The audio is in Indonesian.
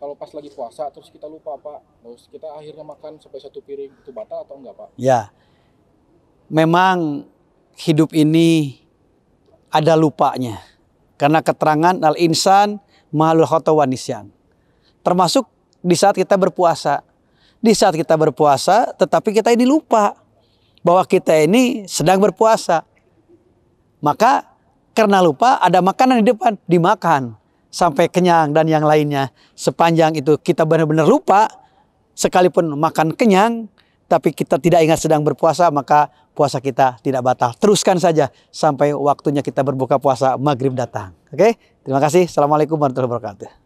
kalau pas lagi puasa terus kita lupa pak terus kita akhirnya makan sampai satu piring itu batal atau enggak pak ya memang hidup ini ada lupanya karena keterangan al insan mahalul khotawan nisyan termasuk di saat kita berpuasa di saat kita berpuasa tetapi kita ini lupa bahwa kita ini sedang berpuasa maka karena lupa ada makanan di depan dimakan sampai kenyang dan yang lainnya. Sepanjang itu kita benar-benar lupa, sekalipun makan kenyang, tapi kita tidak ingat sedang berpuasa, maka puasa kita tidak batal. Teruskan saja sampai waktunya kita berbuka puasa maghrib datang. Oke, terima kasih. Assalamualaikum warahmatullahi wabarakatuh.